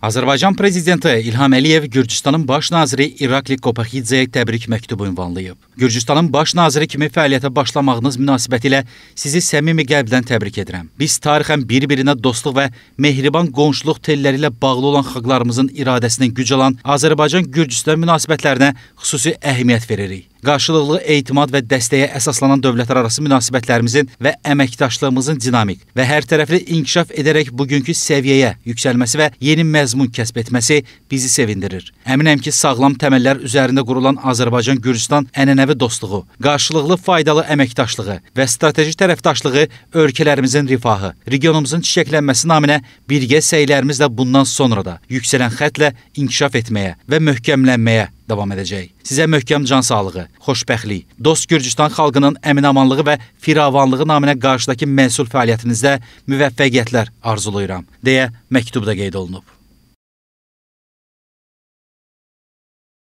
Azərbaycan prezidenti İlham Əliyev Gürcüstanın baş naziri İrakli Qopaxidzəyə təbrik məktubu ünvanlayıb. Gürcüstanın baş naziri kimi fəaliyyətə başlamağınız münasibətilə sizi səmimi qəlbdən təbrik edirəm. Biz tarixən bir-birinə dostluq və mehriban qonşuluq telləri ilə bağlı olan xalqlarımızın iradəsinin güc alan Azərbaycan-Gürcüstan münasibətlərinə xüsusi əhəmiyyət veririk qarşılıqlı etimad və dəstəyə əsaslanan dövlətlərarası münasibətlərimizin və əməkdaşlığımızın dinamik və hər tərəfli inkişaf edərək bugünkü səviyyəyə yüksəlməsi və yeni məzmun kəsb etməsi bizi sevindirir. Əminəm ki, sağlam təməllər üzərində qurulan Azərbaycan-Gürcüstan ənənəvi dostluğu, qarşılıqlı faydalı əməkdaşlığı və strateji tərəfdaşlığı ölkələrimizin rifahı, regionumuzun çiçəklənməsi naminə birgə səylərimizlə bundan sonra da yüksələn xətlə inkişaf etməyə və möhkəmlənməyə davam edəcək. Sizə möhkəm can sağlığı, xoşbəxtlik, dost Gürcüstan xalqının əminamanlığı və firavanlığı naminə qarşıdakı məsul fəaliyyətinizdə müvəffəqiyyətlər arzulayıram, deyə məktubda qeyd olunub.